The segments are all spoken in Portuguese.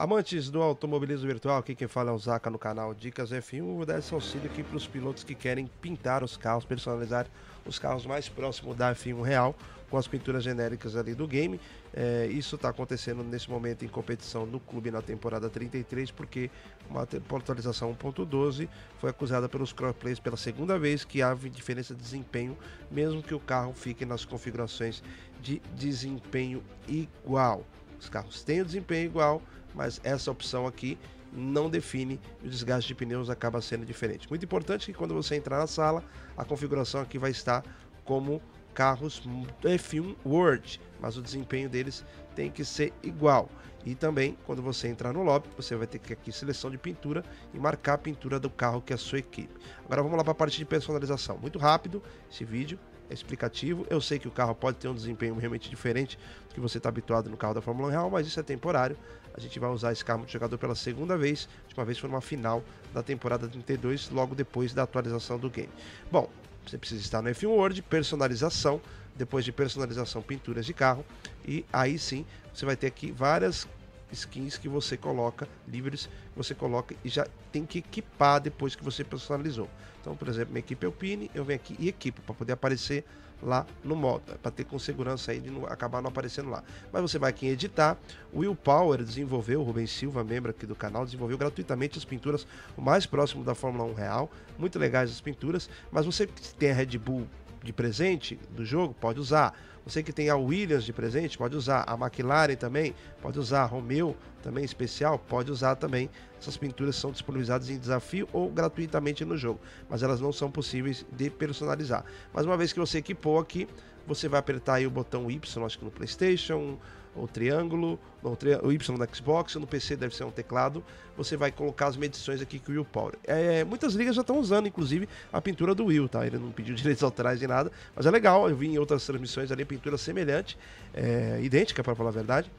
Amantes do automobilismo virtual, aqui quem fala é o Zaca no canal Dicas F1. Vou dar esse auxílio aqui para os pilotos que querem pintar os carros, personalizar os carros mais próximos da F1 real com as pinturas genéricas ali do game. É, isso está acontecendo nesse momento em competição no clube na temporada 33, porque uma atualização 1.12 foi acusada pelos crossplays pela segunda vez que há diferença de desempenho, mesmo que o carro fique nas configurações de desempenho igual. Os carros têm o desempenho igual, mas essa opção aqui não define o desgaste de pneus acaba sendo diferente. Muito importante que quando você entrar na sala, a configuração aqui vai estar como carros F1 World, mas o desempenho deles tem que ser igual. E também, quando você entrar no lobby, você vai ter que aqui seleção de pintura e marcar a pintura do carro que é a sua equipe. Agora vamos lá para a parte de personalização. Muito rápido esse vídeo, é explicativo. Eu sei que o carro pode ter um desempenho realmente diferente do que você está habituado no carro da Fórmula 1 real, mas isso é temporário. A gente vai usar esse carro de jogador pela segunda vez. De uma vez foi numa final da temporada 32, logo depois da atualização do game. Bom, você precisa estar no F1 World, personalização, depois de personalização, pinturas de carro, e aí sim você vai ter aqui várias skins que você coloca, livres, você coloca e já tem que equipar depois que você personalizou. Então, por exemplo, minha equipe é o Pini, eu venho aqui e equipo para poder aparecer lá no modo, para ter com segurança aí de não, acabar não aparecendo lá. Mas você vai aqui em editar. Will Power desenvolveu, o Rubens Silva, membro aqui do canal, desenvolveu gratuitamente as pinturas, o mais próximo da Fórmula 1 real. Muito legais as pinturas, mas você que tem a Red Bull de presente do jogo, pode usar. Você que tem a Williams de presente, pode usar. A McLaren também, pode usar. A Romeo também especial, pode usar também. Essas pinturas são disponibilizadas em desafio ou gratuitamente no jogo, mas elas não são possíveis de personalizar. Mas uma vez que você equipou aqui, você vai apertar aí o botão Y, acho que no PlayStation, ou triângulo, não, o Y no Xbox, no PC deve ser um teclado. Você vai colocar as medições aqui com o Will é, é, muitas ligas já estão usando, inclusive, a pintura do Will, tá? Ele não pediu direitos autorais nem nada, mas é legal. Eu vi em outras transmissões ali pintura semelhante, é, idêntica, para falar a verdade.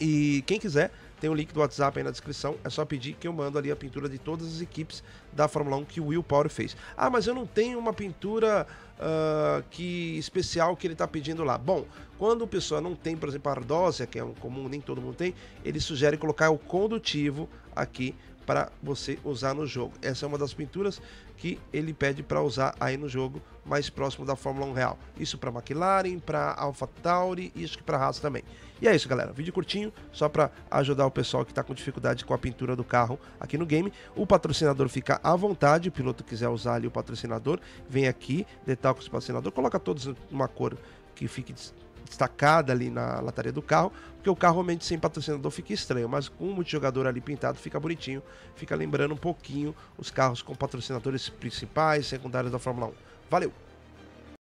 E quem quiser tem o link do WhatsApp aí na descrição. É só pedir que eu mando ali a pintura de todas as equipes da Fórmula 1 que o Will Power fez. Ah, mas eu não tenho uma pintura uh, que especial que ele está pedindo lá. Bom, quando o pessoal não tem, por exemplo, a ardósia, que é um comum, nem todo mundo tem, ele sugere colocar o condutivo aqui para você usar no jogo. Essa é uma das pinturas que ele pede para usar aí no jogo mais próximo da Fórmula 1 real. Isso para McLaren, para AlphaTauri e acho que para Haas também. E é isso, galera. Vídeo curtinho, só para ajudar o pessoal que está com dificuldade com a pintura do carro aqui no game. O patrocinador fica à vontade, o piloto quiser usar ali o patrocinador, vem aqui, detalhe com o patrocinador, coloca todos numa cor que fique destacada ali na lataria do carro, porque o carro realmente sem patrocinador fica estranho, mas com o multijogador ali pintado fica bonitinho, fica lembrando um pouquinho os carros com patrocinadores principais, secundários da Fórmula 1. Valeu!